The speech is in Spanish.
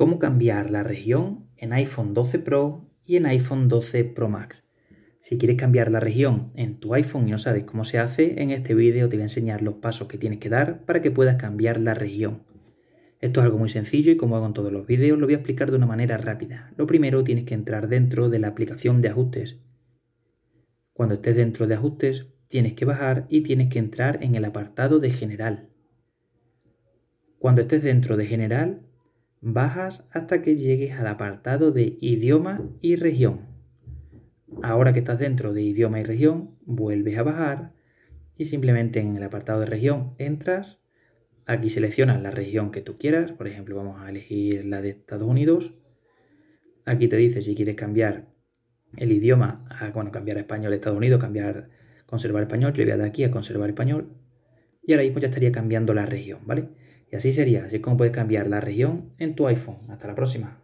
cómo cambiar la región en iPhone 12 Pro y en iPhone 12 Pro Max. Si quieres cambiar la región en tu iPhone y no sabes cómo se hace, en este vídeo te voy a enseñar los pasos que tienes que dar para que puedas cambiar la región. Esto es algo muy sencillo y como hago en todos los vídeos lo voy a explicar de una manera rápida. Lo primero tienes que entrar dentro de la aplicación de ajustes. Cuando estés dentro de ajustes tienes que bajar y tienes que entrar en el apartado de general. Cuando estés dentro de general Bajas hasta que llegues al apartado de idioma y región. Ahora que estás dentro de idioma y región, vuelves a bajar y simplemente en el apartado de región entras. Aquí seleccionas la región que tú quieras, por ejemplo vamos a elegir la de Estados Unidos. Aquí te dice si quieres cambiar el idioma, a, bueno, cambiar a español de Estados Unidos, cambiar, conservar español, yo le voy a dar aquí a conservar español. Y ahora mismo ya estaría cambiando la región, ¿vale? Y así sería, así como puedes cambiar la región en tu iPhone. Hasta la próxima.